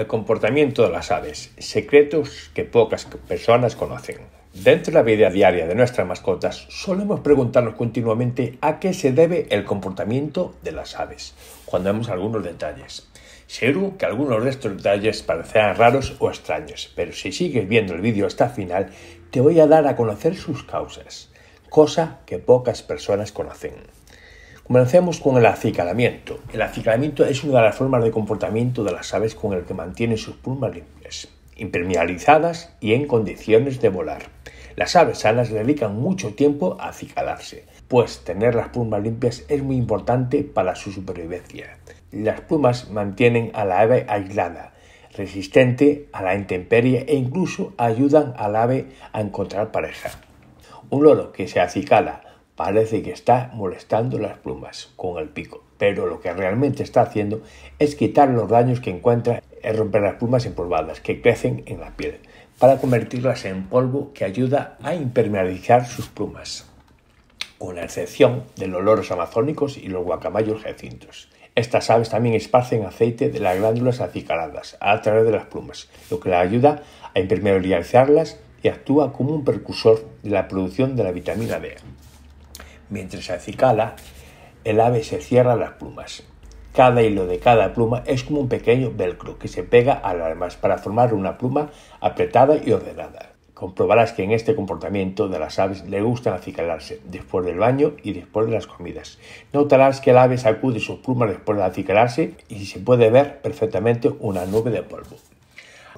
El comportamiento de las aves, secretos que pocas personas conocen. Dentro de la vida diaria de nuestras mascotas, solemos preguntarnos continuamente a qué se debe el comportamiento de las aves, cuando vemos algunos detalles. Seguro que algunos de estos detalles parecerán raros o extraños, pero si sigues viendo el vídeo hasta final, te voy a dar a conocer sus causas, cosa que pocas personas conocen. Comencemos con el acicalamiento. El acicalamiento es una de las formas de comportamiento de las aves con el que mantienen sus plumas limpias, impermeabilizadas y en condiciones de volar. Las aves sanas dedican mucho tiempo a acicalarse, pues tener las plumas limpias es muy importante para su supervivencia. Las plumas mantienen a la ave aislada, resistente a la intemperie e incluso ayudan al ave a encontrar pareja. Un loro que se acicala parece que está molestando las plumas con el pico, pero lo que realmente está haciendo es quitar los daños que encuentra y romper las plumas empolvadas que crecen en la piel, para convertirlas en polvo que ayuda a impermeabilizar sus plumas, con la excepción de los loros amazónicos y los guacamayos jacintos. Estas aves también esparcen aceite de las glándulas acicaladas a través de las plumas, lo que la ayuda a impermeabilizarlas y actúa como un precursor de la producción de la vitamina D. Mientras se acicala, el ave se cierra las plumas. Cada hilo de cada pluma es como un pequeño velcro que se pega a las para formar una pluma apretada y ordenada. Comprobarás que en este comportamiento de las aves le gustan acicalarse después del baño y después de las comidas. Notarás que el ave sacude sus plumas después de acicalarse y se puede ver perfectamente una nube de polvo.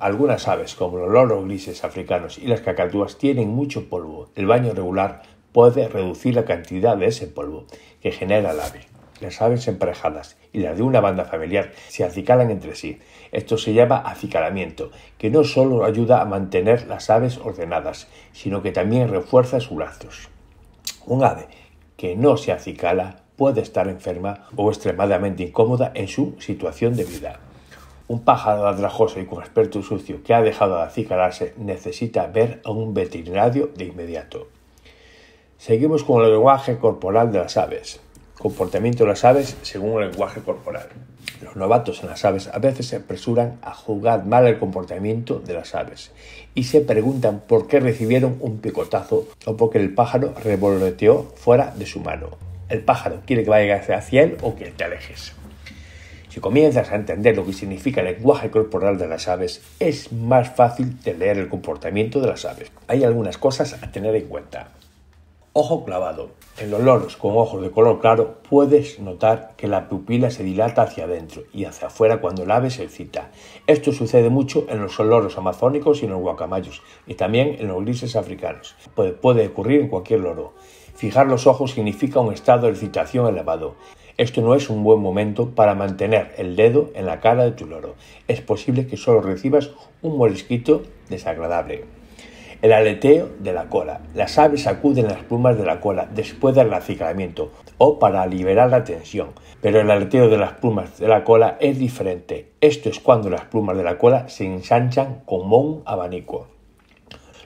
Algunas aves, como los loros grises africanos y las cacatúas, tienen mucho polvo. El baño regular puede reducir la cantidad de ese polvo que genera el ave. Las aves emparejadas y las de una banda familiar se acicalan entre sí. Esto se llama acicalamiento, que no solo ayuda a mantener las aves ordenadas, sino que también refuerza sus lazos. Un ave que no se acicala puede estar enferma o extremadamente incómoda en su situación de vida. Un pájaro ladrajoso y con aspecto sucio que ha dejado de acicalarse necesita ver a un veterinario de inmediato. Seguimos con el lenguaje corporal de las aves. Comportamiento de las aves según el lenguaje corporal. Los novatos en las aves a veces se apresuran a juzgar mal el comportamiento de las aves y se preguntan por qué recibieron un picotazo o por qué el pájaro revoloteó fuera de su mano. El pájaro quiere que vayas hacia él o que te alejes. Si comienzas a entender lo que significa el lenguaje corporal de las aves, es más fácil de leer el comportamiento de las aves. Hay algunas cosas a tener en cuenta. Ojo clavado. En los loros con ojos de color claro puedes notar que la pupila se dilata hacia adentro y hacia afuera cuando el ave se excita. Esto sucede mucho en los loros amazónicos y en los guacamayos y también en los grises africanos. Puede, ocurrir en cualquier loro. Fijar los ojos significa un estado de excitación elevado. Esto no es un buen momento para mantener el dedo en la cara de tu loro. Es posible que solo recibas un molesquito desagradable. El aleteo de la cola. Las aves sacuden las plumas de la cola después del aciclamiento o para liberar la tensión, pero el aleteo de las plumas de la cola es diferente. Esto es cuando las plumas de la cola se ensanchan como un abanico.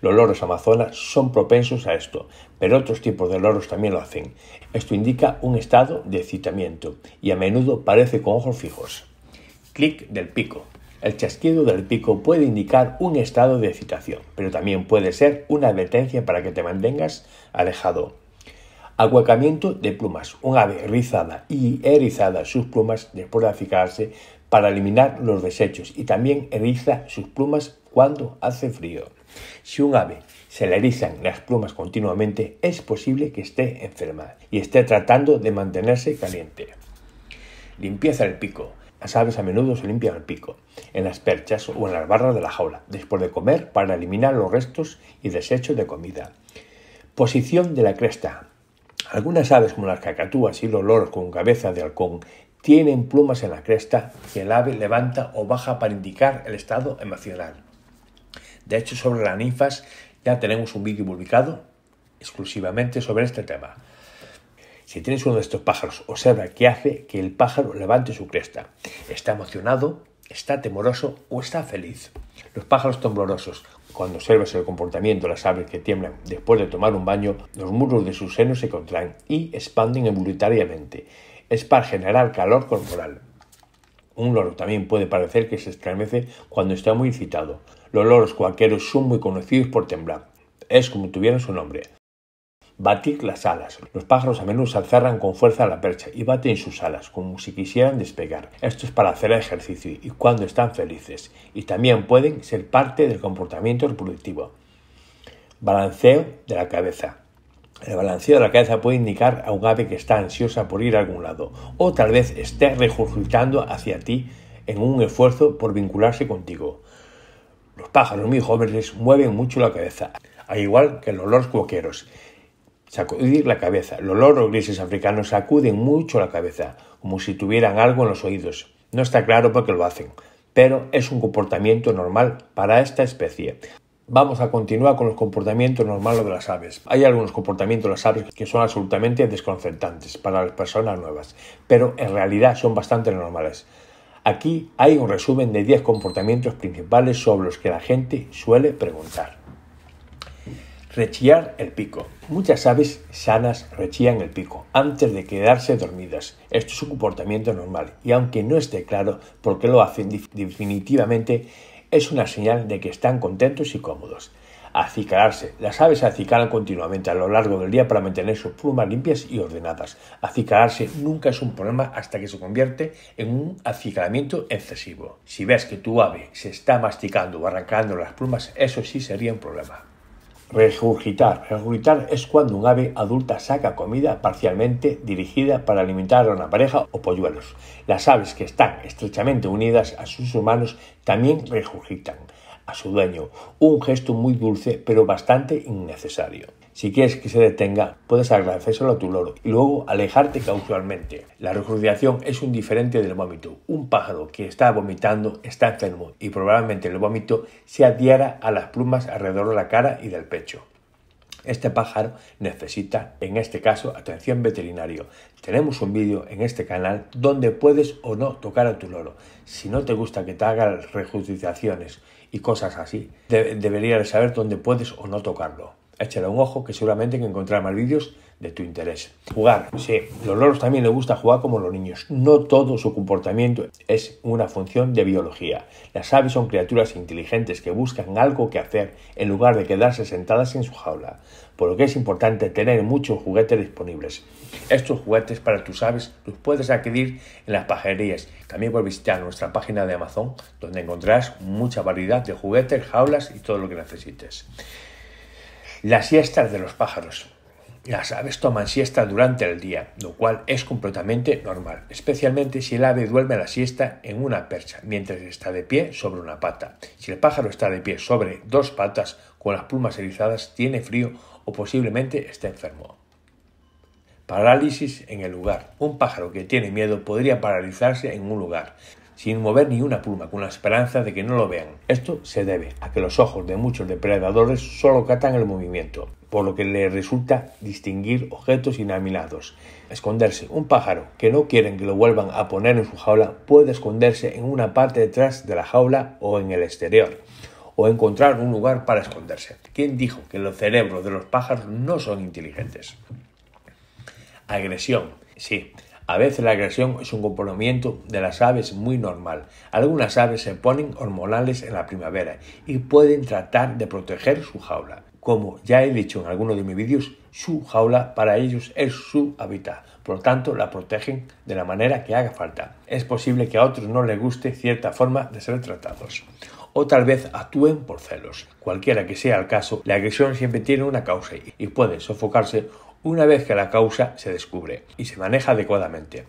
Los loros amazonas son propensos a esto, pero otros tipos de loros también lo hacen. Esto indica un estado de excitamiento y a menudo parece con ojos fijos. Clic del pico. El chasquido del pico puede indicar un estado de excitación, pero también puede ser una advertencia para que te mantengas alejado. Aguacamiento de plumas. Un ave rizada y erizada sus plumas después de aficarse para eliminar los desechos y también eriza sus plumas cuando hace frío. Si un ave se le erizan las plumas continuamente, es posible que esté enferma y esté tratando de mantenerse caliente. Limpieza del pico. Las aves a menudo se limpian el pico, en las perchas o en las barras de la jaula, después de comer para eliminar los restos y desechos de comida. Posición de la cresta. Algunas aves como las cacatúas y los loros con cabeza de halcón tienen plumas en la cresta que el ave levanta o baja para indicar el estado emocional. De hecho, sobre las ninfas ya tenemos un vídeo publicado exclusivamente sobre este tema. Si tienes uno de estos pájaros, observa qué hace que el pájaro levante su cresta. ¿Está emocionado? ¿Está temoroso o está feliz? Los pájaros temblorosos, cuando observas el comportamiento de las aves que tiemblan después de tomar un baño, los muros de sus senos se contraen y expanden involuntariamente. Es para generar calor corporal. Un loro también puede parecer que se estremece cuando está muy excitado. Los loros cuaqueros son muy conocidos por temblar. Es como tuvieran su nombre batir las alas. Los pájaros a menudo se aferran con fuerza a la percha y baten sus alas como si quisieran despegar. Esto es para hacer ejercicio y cuando están felices. Y también pueden ser parte del comportamiento reproductivo. Balanceo de la cabeza. El balanceo de la cabeza puede indicar a un ave que está ansiosa por ir a algún lado o tal vez esté regurgitando hacia ti en un esfuerzo por vincularse contigo. Los pájaros muy jóvenes mueven mucho la cabeza, al igual que los olores cuoqueros, Sacudir la cabeza. Los loros grises africanos sacuden mucho la cabeza, como si tuvieran algo en los oídos. No está claro por qué lo hacen, pero es un comportamiento normal para esta especie. Vamos a continuar con los comportamientos normales de las aves. Hay algunos comportamientos de las aves que son absolutamente desconcertantes para las personas nuevas, pero en realidad son bastante normales. Aquí hay un resumen de 10 comportamientos principales sobre los que la gente suele preguntar. Rechillar el pico. Muchas aves sanas rechillan el pico antes de quedarse dormidas. Esto es un comportamiento normal y aunque no esté claro por qué lo hacen, definitivamente es una señal de que están contentos y cómodos. Acicalarse. Las aves acicalan continuamente a lo largo del día para mantener sus plumas limpias y ordenadas. Acicalarse nunca es un problema hasta que se convierte en un acicalamiento excesivo. Si ves que tu ave se está masticando o arrancando las plumas, eso sí sería un problema. Rejugitar. Rejugitar es cuando un ave adulta saca comida parcialmente dirigida para alimentar a una pareja o polluelos. Las aves que están estrechamente unidas a sus humanos también rejugitan. a su dueño, un gesto muy dulce pero bastante innecesario. Si quieres que se detenga, puedes solo a tu loro y luego alejarte causalmente. La regurgitación es un diferente del vómito. Un pájaro que está vomitando está enfermo y probablemente el vómito se adhiera a las plumas alrededor de la cara y del pecho. Este pájaro necesita, en este caso, atención veterinario. Tenemos un vídeo en este canal donde puedes o no tocar a tu loro. Si no te gusta que te hagan rejudiciaciones y cosas así, deberías saber dónde puedes o no tocarlo échale un ojo que seguramente que encontrarás más vídeos de tu interés. Jugar, sí, los loros también les gusta jugar como los niños. No todo su comportamiento es una función de biología. Las aves son criaturas inteligentes que buscan algo que hacer en lugar de quedarse sentadas en su jaula, por lo que es importante tener muchos juguetes disponibles. Estos juguetes para tus aves los puedes adquirir en las pajerías. También puedes visitar nuestra página de Amazon donde encontrarás mucha variedad de juguetes, jaulas y todo lo que necesites. Las siestas de los pájaros. Las aves toman siesta durante el día, lo cual es completamente normal, especialmente si el ave duerme la siesta en una percha, mientras está de pie sobre una pata. Si el pájaro está de pie sobre dos patas, con las plumas erizadas, tiene frío o posiblemente está enfermo. Parálisis en el lugar. Un pájaro que tiene miedo podría paralizarse en un lugar, sin mover ni una pluma, con la esperanza de que no lo vean. Esto se debe a que los ojos de muchos depredadores solo catan el movimiento, por lo que les resulta distinguir objetos inaminados. Esconderse. Un pájaro que no quieren que lo vuelvan a poner en su jaula puede esconderse en una parte detrás de la jaula o en el exterior o encontrar un lugar para esconderse. ¿Quién dijo que los cerebros de los pájaros no son inteligentes? Agresión. Sí, a veces la agresión es un comportamiento de las aves muy normal. Algunas aves se ponen hormonales en la primavera y pueden tratar de proteger su jaula. Como ya he dicho en algunos de mis vídeos, su jaula para ellos es su hábitat, por lo tanto la protegen de la manera que haga falta. Es posible que a otros no les guste cierta forma de ser tratados o tal vez actúen por celos. Cualquiera que sea el caso, la agresión siempre tiene una causa y puede sofocarse una vez que la causa se descubre y se maneja adecuadamente.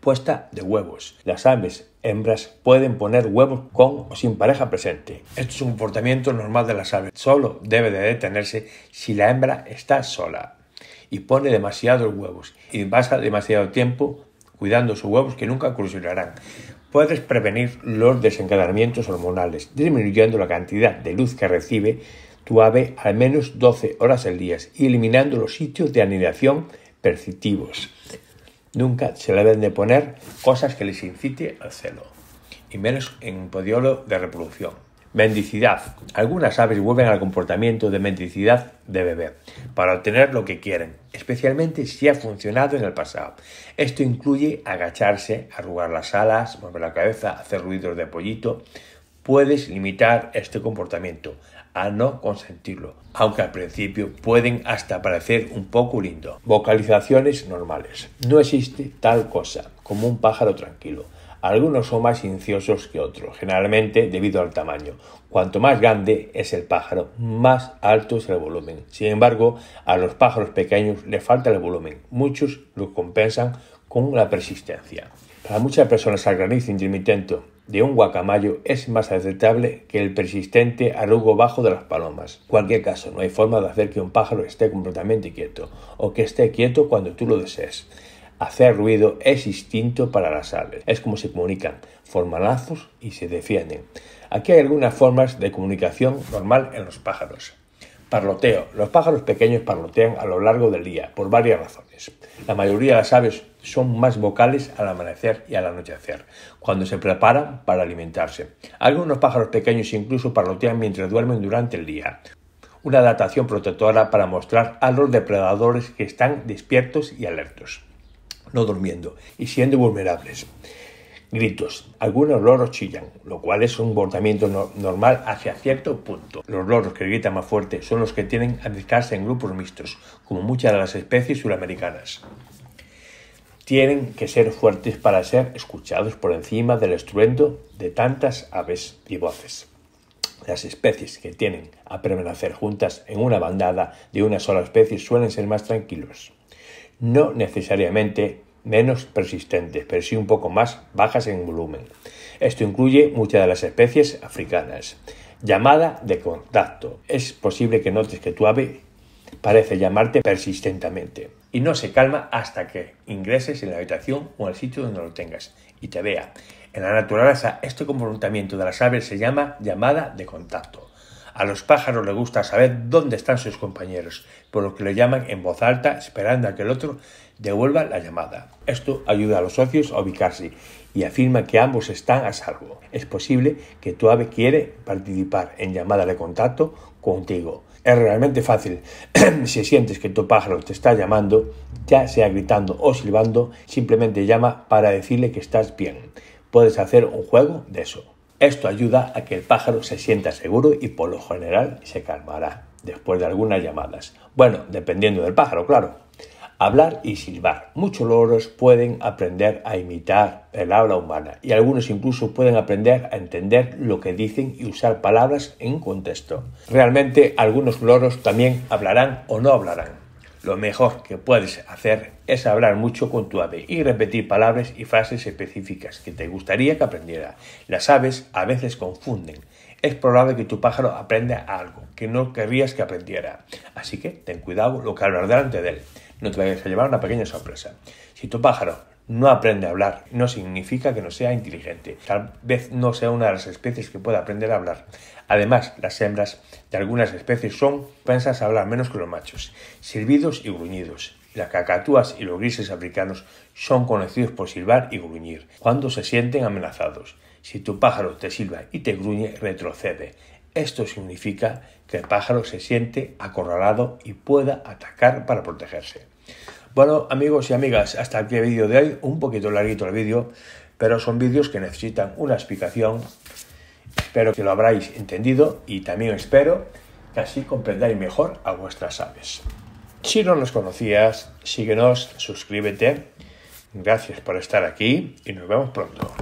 Puesta de huevos. Las aves hembras pueden poner huevos con o sin pareja presente. Esto es un comportamiento normal de las aves. Solo debe de detenerse si la hembra está sola y pone demasiados huevos y pasa demasiado tiempo cuidando sus huevos que nunca eclosionarán. Puedes prevenir los desencadenamientos hormonales, disminuyendo la cantidad de luz que recibe tu ave al menos 12 horas al día y eliminando los sitios de anidación perceptivos. Nunca se le deben de poner cosas que les incite al celo, y menos en un podiolo de reproducción. Mendicidad. Algunas aves vuelven al comportamiento de mendicidad de bebé para obtener lo que quieren, especialmente si ha funcionado en el pasado. Esto incluye agacharse, arrugar las alas, mover la cabeza, hacer ruidos de pollito. Puedes limitar este comportamiento a no consentirlo, aunque al principio pueden hasta parecer un poco lindo. Vocalizaciones normales. No existe tal cosa como un pájaro tranquilo. Algunos son más inciosos que otros, generalmente debido al tamaño. Cuanto más grande es el pájaro, más alto es el volumen. Sin embargo, a los pájaros pequeños les falta el volumen. Muchos lo compensan con la persistencia. Para muchas personas al granizo intermitente de un guacamayo es más aceptable que el persistente arrugo bajo de las palomas. En cualquier caso, no hay forma de hacer que un pájaro esté completamente quieto o que esté quieto cuando tú lo desees. Hacer ruido es instinto para las aves. Es como se comunican, forman lazos y se defienden. Aquí hay algunas formas de comunicación normal en los pájaros. Parloteo. Los pájaros pequeños parlotean a lo largo del día, por varias razones. La mayoría de las aves son más vocales al amanecer y al anochecer, cuando se preparan para alimentarse. Algunos pájaros pequeños incluso parlotean mientras duermen durante el día. Una adaptación protectora para mostrar a los depredadores que están despiertos y alertos, no durmiendo, y siendo vulnerables gritos. Algunos loros chillan, lo cual es un comportamiento normal hacia cierto punto. Los loros que gritan más fuerte son los que tienen a en grupos mixtos, como muchas de las especies suramericanas. Tienen que ser fuertes para ser escuchados por encima del estruendo de tantas aves y voces. Las especies que tienen a permanecer juntas en una bandada de una sola especie suelen ser más tranquilos. No necesariamente menos persistentes, pero sí un poco más bajas en volumen. Esto incluye muchas de las especies africanas. Llamada de contacto. Es posible que notes que tu ave parece llamarte persistentemente y no se calma hasta que ingreses en la habitación o al el sitio donde lo tengas y te vea. En la naturaleza, este comportamiento de las aves se llama llamada de contacto. A los pájaros les gusta saber dónde están sus compañeros, por lo que lo llaman en voz alta esperando a que el otro devuelva la llamada. Esto ayuda a los socios a ubicarse y afirma que ambos están a salvo. Es posible que tu ave quiere participar en llamada de contacto contigo. Es realmente fácil. si sientes que tu pájaro te está llamando, ya sea gritando o silbando, simplemente llama para decirle que estás bien. Puedes hacer un juego de eso. Esto ayuda a que el pájaro se sienta seguro y por lo general se calmará después de algunas llamadas. Bueno, dependiendo del pájaro, claro hablar y silbar. Muchos loros pueden aprender a imitar el habla humana y algunos incluso pueden aprender a entender lo que dicen y usar palabras en contexto. Realmente algunos loros también hablarán o no hablarán. Lo mejor que puedes hacer es hablar mucho con tu ave y repetir palabras y frases específicas que te gustaría que aprendiera. Las aves a veces confunden. Es probable que tu pájaro aprenda algo que no querrías que aprendiera. Así que ten cuidado lo que hablar delante de él no te vayas a llevar una pequeña sorpresa. Si tu pájaro no aprende a hablar, no significa que no sea inteligente. Tal vez no sea una de las especies que pueda aprender a hablar. Además, las hembras de algunas especies son pensadas a hablar menos que los machos, silbidos y gruñidos. Las cacatúas y los grises africanos son conocidos por silbar y gruñir cuando se sienten amenazados. Si tu pájaro te silba y te gruñe, retrocede. Esto significa que el pájaro se siente acorralado y pueda atacar para protegerse. Bueno amigos y amigas, hasta aquí el vídeo de hoy, un poquito larguito el vídeo, pero son vídeos que necesitan una explicación. Espero que lo habráis entendido y también espero que así comprendáis mejor a vuestras aves. Si no nos conocías, síguenos, suscríbete. Gracias por estar aquí y nos vemos pronto.